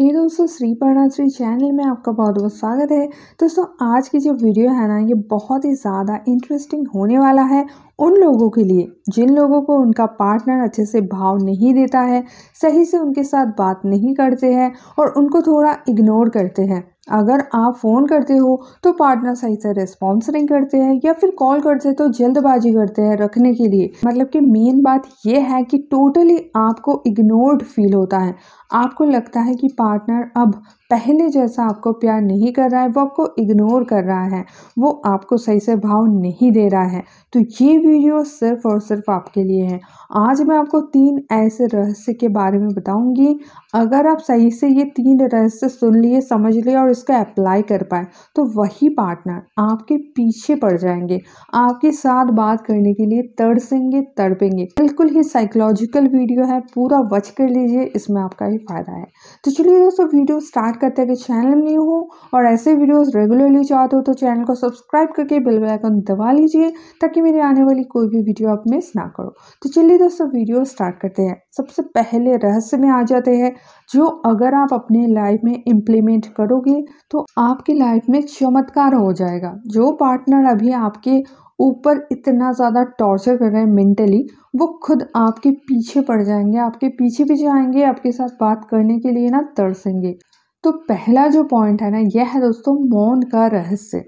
हे दोस्तों श्री पर्णाश्री चैनल में आपका बहुत बहुत स्वागत है दोस्तों आज की जो वीडियो है ना ये बहुत ही ज़्यादा इंटरेस्टिंग होने वाला है उन लोगों के लिए जिन लोगों को उनका पार्टनर अच्छे से भाव नहीं देता है सही से उनके साथ बात नहीं करते हैं और उनको थोड़ा इग्नोर करते हैं अगर आप फ़ोन करते हो तो पार्टनर सही से रिस्पॉन्स नहीं करते हैं या फिर कॉल करते हैं तो जल्दबाजी करते हैं रखने के लिए मतलब कि मेन बात यह है कि टोटली आपको इग्नोर्ड फील होता है आपको लगता है कि पार्टनर अब पहले जैसा आपको प्यार नहीं कर रहा है वो आपको इग्नोर कर रहा है वो आपको सही से भाव नहीं दे रहा है तो ये वीडियो सिर्फ और सिर्फ आपके लिए है आज मैं आपको तीन ऐसे रहस्य के बारे में बताऊंगी अगर आप सही से ये तीन रहस्य सुन लिए समझ लिए और इसका अप्लाई कर पाए तो वही पार्टनर आपके पीछे पड़ जाएंगे आपके साथ बात करने के लिए तड़सेंगे तड़पेंगे बिल्कुल ही साइकोलॉजिकल वीडियो है पूरा वच कर लीजिए इसमें आपका ही फायदा है तो चलिए दोस्तों वीडियो स्टार्ट करते हैं कि चैनल में न्यू हो और ऐसे वीडियोस रेगुलरली चाहते हो तो चैनल को सब्सक्राइब करके बेल आइकन दबा लीजिए ताकि मेरी आने वाली कोई भी वीडियो आप मिस ना करो तो चलिए दोस्तों वीडियो स्टार्ट करते हैं सबसे पहले रहस्य में आ जाते हैं जो अगर आप अपने लाइफ में इम्प्लीमेंट करोगे तो आपकी लाइफ में चमत्कार हो जाएगा जो पार्टनर अभी आपके ऊपर इतना ज़्यादा टॉर्चर कर रहे हैं मेंटली वो खुद आपके पीछे पड़ जाएंगे आपके पीछे भी जाएंगे आपके साथ बात करने के लिए ना तरसेंगे तो पहला जो पॉइंट है ना यह है दोस्तों मौन का रहस्य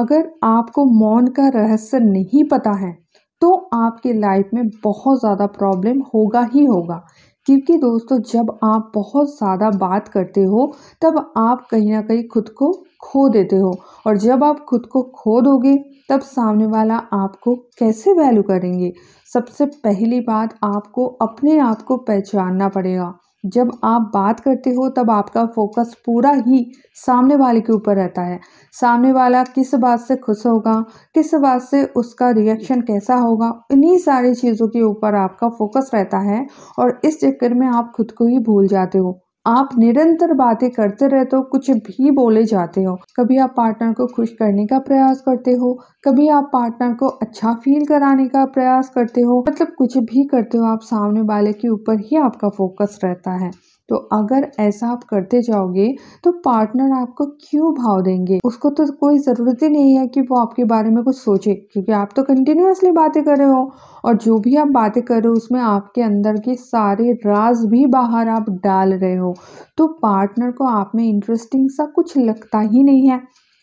अगर आपको मौन का रहस्य नहीं पता है तो आपके लाइफ में बहुत ज़्यादा प्रॉब्लम होगा ही होगा क्योंकि दोस्तों जब आप बहुत ज़्यादा बात करते हो तब आप कहीं ना कहीं खुद को खो देते हो और जब आप खुद को खो दोगे तब सामने वाला आपको कैसे वैल्यू करेंगे सबसे पहली बात आपको अपने आप को पहचानना पड़ेगा जब आप बात करते हो तब आपका फोकस पूरा ही सामने वाले के ऊपर रहता है सामने वाला किस बात से खुश होगा किस बात से उसका रिएक्शन कैसा होगा इन्हीं सारी चीज़ों के ऊपर आपका फोकस रहता है और इस चक्कर में आप खुद को ही भूल जाते हो आप निरंतर बातें करते रहते हो कुछ भी बोले जाते हो कभी आप पार्टनर को खुश करने का प्रयास करते हो कभी आप पार्टनर को अच्छा फील कराने का प्रयास करते हो मतलब कुछ भी करते हो आप सामने वाले के ऊपर ही आपका फोकस रहता है तो अगर ऐसा आप करते जाओगे तो पार्टनर आपको क्यों भाव देंगे उसको तो कोई ज़रूरत ही नहीं है कि वो आपके बारे में कुछ सोचे क्योंकि आप तो कंटिन्यूसली बातें कर रहे हो और जो भी आप बातें कर रहे हो उसमें आपके अंदर के सारे राज भी बाहर आप डाल रहे हो तो पार्टनर को आप में इंटरेस्टिंग सा कुछ लगता ही नहीं है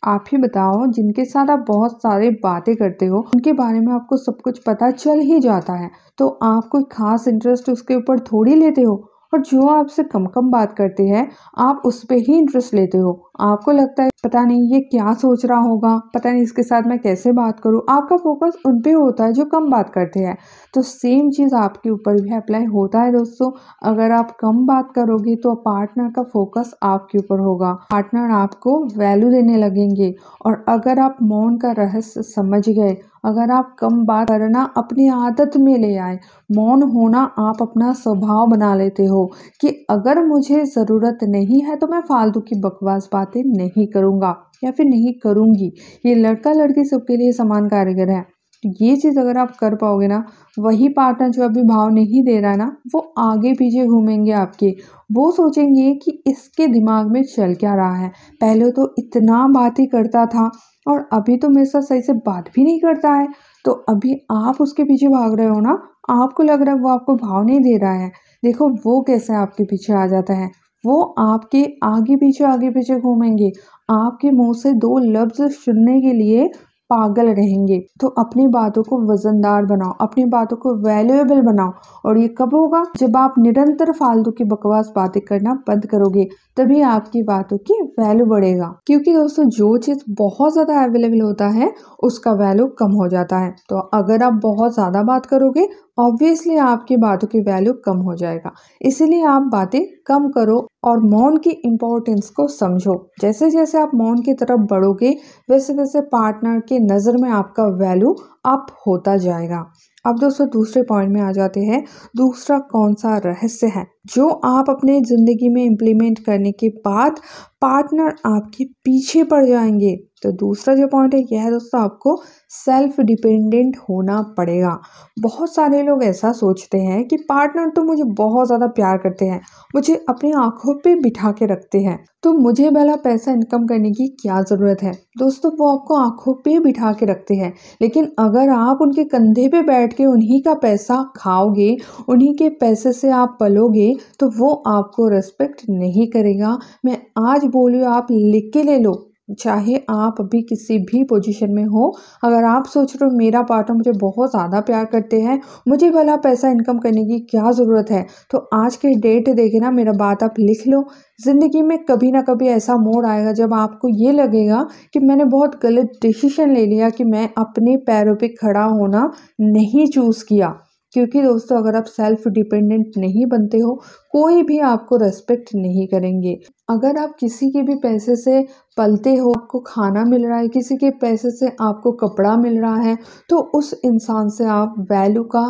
आप ही बताओ जिनके साथ आप बहुत सारे बातें करते हो उनके बारे में आपको सब कुछ पता चल ही जाता है तो आप कोई खास इंटरेस्ट उसके ऊपर थोड़ी लेते हो और जो आपसे कम कम बात करते हैं आप उस पर ही इंटरेस्ट लेते हो आपको लगता है पता नहीं ये क्या सोच रहा होगा पता नहीं इसके साथ मैं कैसे बात करूँ आपका फोकस उन पे होता है जो कम बात करते हैं तो सेम चीज़ आपके ऊपर भी अप्लाई होता है दोस्तों अगर आप कम बात करोगे तो पार्टनर का फोकस आपके ऊपर होगा पार्टनर आपको वैल्यू देने लगेंगे और अगर आप मौन का रहस्य समझ गए अगर आप कम बात करना अपनी आदत में ले आए मौन होना आप अपना स्वभाव बना लेते हो कि अगर मुझे ज़रूरत नहीं है तो मैं फालतू की बकवास बात बातें नहीं करूँगा या फिर नहीं करूँगी ये लड़का लड़की सबके लिए समान कारीगर है तो ये चीज़ अगर आप कर पाओगे ना वही पार्टनर जो अभी भाव नहीं दे रहा है ना वो आगे पीछे घूमेंगे आपके वो सोचेंगे कि इसके दिमाग में चल क्या रहा है पहले तो इतना बात ही करता था और अभी तो मेरे साथ सही से बात भी नहीं करता है तो अभी आप उसके पीछे भाग रहे हो ना आपको लग रहा है वो आपको भाव नहीं दे रहा है देखो वो कैसे आपके पीछे आ जाता है वो आपके आगे पीछे आगे पीछे घूमेंगे आपके मुंह से दो लफ्ज़ सुनने के लिए पागल रहेंगे तो अपनी बातों को वजनदार बनाओ अपनी बातों को वैल्यूएबल बनाओ और ये कब होगा जब आप निरंतर फालतू की बकवास बातें करना बंद करोगे तभी आपकी बातों की वैल्यू बढ़ेगा क्योंकि दोस्तों जो चीज़ बहुत ज़्यादा अवेलेबल होता है उसका वैल्यू कम हो जाता है तो अगर आप बहुत ज़्यादा बात करोगे ऑब्वियसली आपकी बातों की वैल्यू कम हो जाएगा इसीलिए आप बातें कम करो और मौन की इम्पोर्टेंस को समझो जैसे जैसे आप मौन की तरफ बढ़ोगे वैसे वैसे पार्टनर की नज़र में आपका वैल्यू अप होता जाएगा अब दोस्तों दूसरे पॉइंट में आ जाते हैं दूसरा कौन सा रहस्य है जो आप अपने ज़िंदगी में इम्प्लीमेंट करने के बाद पार्टनर आपके पीछे पड़ जाएंगे तो दूसरा जो पॉइंट है यह है दोस्तों आपको सेल्फ डिपेंडेंट होना पड़ेगा बहुत सारे लोग ऐसा सोचते हैं कि पार्टनर तो मुझे बहुत ज़्यादा प्यार करते हैं मुझे अपनी आंखों पे बिठा के रखते हैं तो मुझे भला पैसा इनकम करने की क्या ज़रूरत है दोस्तों वो आपको आंखों पे बिठा के रखते हैं लेकिन अगर अगर आप उनके कंधे पे बैठ के उन्हीं का पैसा खाओगे उन्हीं के पैसे से आप पलोगे तो वो आपको रेस्पेक्ट नहीं करेगा मैं आज बोलूँ आप लिख के ले लो चाहे आप अभी किसी भी पोजीशन में हो अगर आप सोच रहे हो मेरा पार्टनर मुझे बहुत ज़्यादा प्यार करते हैं मुझे भला पैसा इनकम करने की क्या ज़रूरत है तो आज के डेट देखे ना मेरा बात आप लिख लो ज़िंदगी में कभी ना कभी ऐसा मोड़ आएगा जब आपको ये लगेगा कि मैंने बहुत गलत डिसीशन ले लिया कि मैं अपने पैरों पे खड़ा होना नहीं चूज़ किया क्योंकि दोस्तों अगर आप सेल्फ डिपेंडेंट नहीं बनते हो कोई भी आपको रेस्पेक्ट नहीं करेंगे अगर आप किसी के भी पैसे से पलते हो आपको खाना मिल रहा है किसी के पैसे से आपको कपड़ा मिल रहा है तो उस इंसान से आप वैल्यू का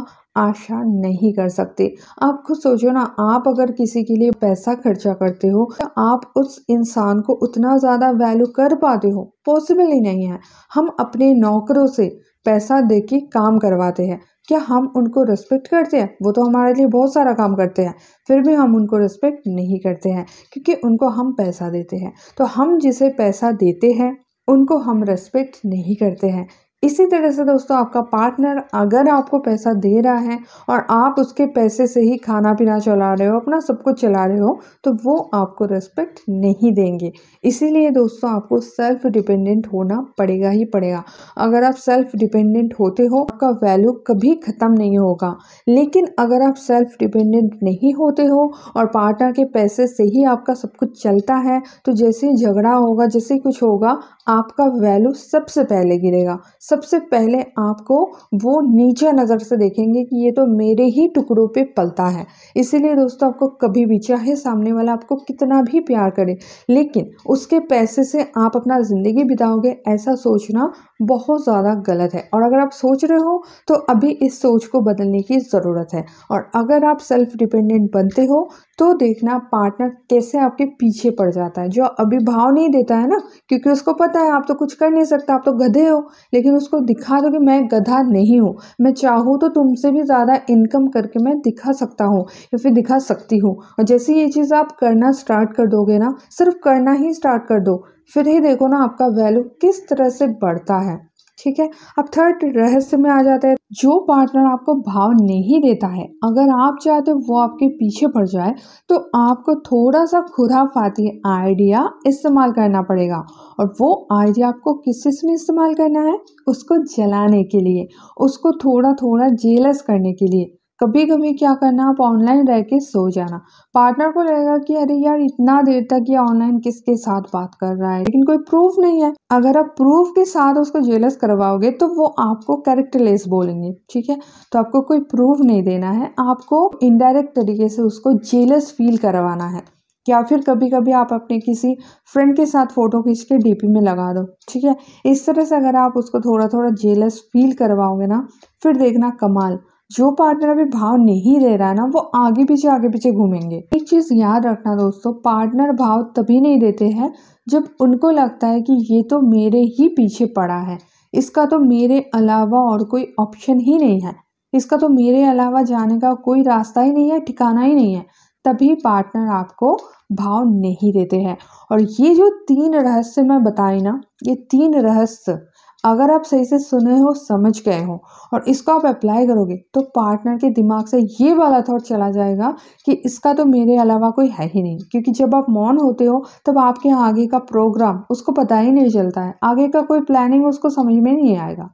आशा नहीं कर सकते आप खुद सोचो ना आप अगर किसी के लिए पैसा खर्चा करते हो तो आप उस इंसान को उतना ज़्यादा वैल्यू कर पाते हो पॉसिबल ही नहीं है हम अपने नौकरों से पैसा दे के काम करवाते हैं क्या हम उनको रिस्पेक्ट करते हैं वो तो हमारे लिए बहुत सारा काम करते हैं फिर भी हम उनको रिस्पेक्ट नहीं करते हैं क्योंकि उनको हम पैसा देते हैं तो हम जिसे पैसा देते हैं उनको हम रेस्पेक्ट नहीं करते हैं इसी तरह से दोस्तों आपका पार्टनर अगर आपको पैसा दे रहा है और आप उसके पैसे से ही खाना पीना चला रहे हो अपना सब कुछ चला रहे हो तो वो आपको रेस्पेक्ट नहीं देंगे इसीलिए दोस्तों आपको सेल्फ डिपेंडेंट होना पड़ेगा ही पड़ेगा अगर आप सेल्फ डिपेंडेंट होते हो आपका वैल्यू कभी ख़त्म नहीं होगा लेकिन अगर आप सेल्फ डिपेंडेंट नहीं होते हो और पार्टनर के पैसे से ही आपका सब कुछ चलता है तो जैसे ही झगड़ा होगा जैसे कुछ होगा आपका वैल्यू सबसे पहले गिरेगा सब सबसे पहले आपको वो नीचे नज़र से देखेंगे कि ये तो मेरे ही टुकड़ों पे पलता है इसीलिए दोस्तों आपको कभी भी चाहे सामने वाला आपको कितना भी प्यार करे लेकिन उसके पैसे से आप अपना ज़िंदगी बिताओगे ऐसा सोचना बहुत ज़्यादा गलत है और अगर आप सोच रहे हो तो अभी इस सोच को बदलने की ज़रूरत है और अगर आप सेल्फ डिपेंडेंट बनते हो तो देखना पार्टनर कैसे आपके पीछे पड़ जाता है जो अभी भाव नहीं देता है ना क्योंकि उसको पता है आप तो कुछ कर नहीं सकते आप तो गधे हो लेकिन उसको दिखा दो कि मैं गधा नहीं हूँ मैं चाहूँ तो तुमसे भी ज़्यादा इनकम करके मैं दिखा सकता हूँ या फिर दिखा सकती हूँ और जैसे ये चीज़ आप करना स्टार्ट कर दोगे ना सिर्फ करना ही स्टार्ट कर दो फिर ही देखो ना आपका वैल्यू किस तरह से बढ़ता है ठीक है अब थर्ड रहस्य में आ जाता है जो पार्टनर आपको भाव नहीं देता है अगर आप चाहते हो वो आपके पीछे पड़ जाए तो आपको थोड़ा सा खुराफाती आइडिया इस्तेमाल करना पड़ेगा और वो आइडिया आपको किस चीज़ में इस्तेमाल करना है उसको जलाने के लिए उसको थोड़ा थोड़ा जेलस करने के लिए कभी कभी क्या करना आप ऑनलाइन रह के सो जाना पार्टनर को लगेगा कि अरे यार इतना देर तक ये ऑनलाइन किसके साथ बात कर रहा है लेकिन कोई प्रूफ नहीं है अगर आप प्रूफ के साथ उसको जेलस करवाओगे तो वो आपको कैरेक्टरलेस बोलेंगे ठीक है तो आपको कोई प्रूफ नहीं देना है आपको इनडायरेक्ट तरीके से उसको जेलस फील करवाना है या फिर कभी कभी आप अपने किसी फ्रेंड के साथ फ़ोटो खींच के डीपी में लगा दो ठीक है इस तरह से अगर आप उसको थोड़ा थोड़ा जेलस फील करवाओगे ना फिर देखना कमाल जो पार्टनर अभी भाव नहीं रह रहा है ना वो आगे पीछे आगे पीछे घूमेंगे एक चीज़ याद रखना दोस्तों पार्टनर भाव तभी नहीं देते हैं जब उनको लगता है कि ये तो मेरे ही पीछे पड़ा है इसका तो मेरे अलावा और कोई ऑप्शन ही नहीं है इसका तो मेरे अलावा जाने का कोई रास्ता ही नहीं है ठिकाना ही नहीं है तभी पार्टनर आपको भाव नहीं देते हैं और ये जो तीन रहस्य मैं बताई ना ये तीन रहस्य अगर आप सही से सुने हो समझ गए हो और इसको आप अप्लाई करोगे तो पार्टनर के दिमाग से ये वाला थॉट चला जाएगा कि इसका तो मेरे अलावा कोई है ही नहीं क्योंकि जब आप मौन होते हो तब आपके आगे का प्रोग्राम उसको पता ही नहीं चलता है आगे का कोई प्लानिंग उसको समझ में नहीं आएगा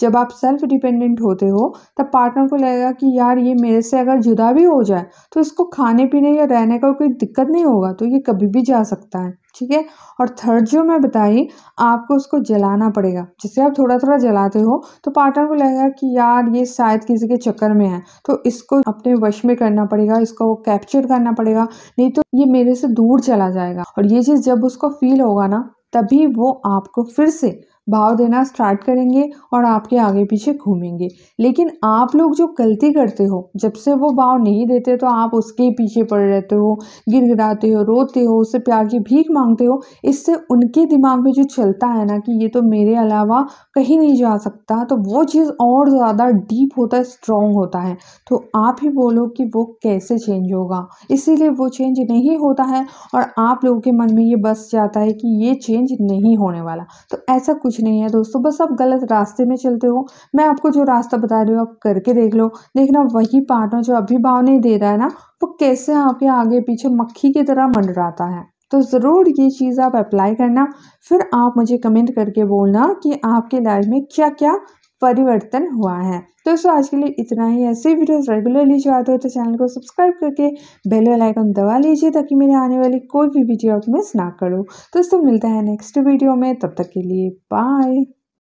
जब आप सेल्फ डिपेंडेंट होते हो तब पार्टनर को लगेगा कि यार ये मेरे से अगर जुदा भी हो जाए तो इसको खाने पीने या रहने का कोई दिक्कत नहीं होगा तो ये कभी भी जा सकता है ठीक है और थर्ड जो मैं बताई आपको उसको जलाना पड़ेगा जिससे आप थोड़ा थोड़ा जलाते हो तो पार्टनर को लगेगा कि यार ये शायद किसी के चक्कर में है तो इसको अपने वश में करना पड़ेगा इसको कैप्चर करना पड़ेगा नहीं तो ये मेरे से दूर चला जाएगा और ये चीज़ जब उसको फील होगा ना तभी वो आपको फिर से भाव देना स्टार्ट करेंगे और आपके आगे पीछे घूमेंगे लेकिन आप लोग जो गलती करते हो जब से वो भाव नहीं देते तो आप उसके पीछे पड़ रहते हो गिर गिराते हो रोते हो उससे प्यार की भीख मांगते हो इससे उनके दिमाग में जो चलता है ना कि ये तो मेरे अलावा कहीं नहीं जा सकता तो वो चीज़ और ज़्यादा डीप होता है स्ट्रॉन्ग होता है तो आप ही बोलो कि वो कैसे चेंज होगा इसीलिए वो चेंज नहीं होता है और आप लोगों के मन में ये बस जाता है कि ये चेंज नहीं होने वाला तो ऐसा कुछ कुछ नहीं है दोस्तों बस आप गलत रास्ते में चलते हो मैं आपको जो रास्ता बता रही हूँ आप करके देख लो देखना वही पार्टनर जो अभी भाव नहीं दे रहा है ना वो कैसे आपके आगे पीछे मक्खी की तरह मंडराता है तो ज़रूर ये चीज़ आप अप्लाई करना फिर आप मुझे कमेंट करके बोलना कि आपके लाइफ में क्या क्या परिवर्तन हुआ है तो दोस्तों आज के लिए इतना ही ऐसे वीडियोस रेगुलरली जो आते हो तो चैनल को सब्सक्राइब करके बेल वाला आइकन दबा लीजिए ताकि मेरे आने वाली कोई भी वीडियो आप मिस ना करो तो दोस्तों मिलता है नेक्स्ट वीडियो में तब तक के लिए बाय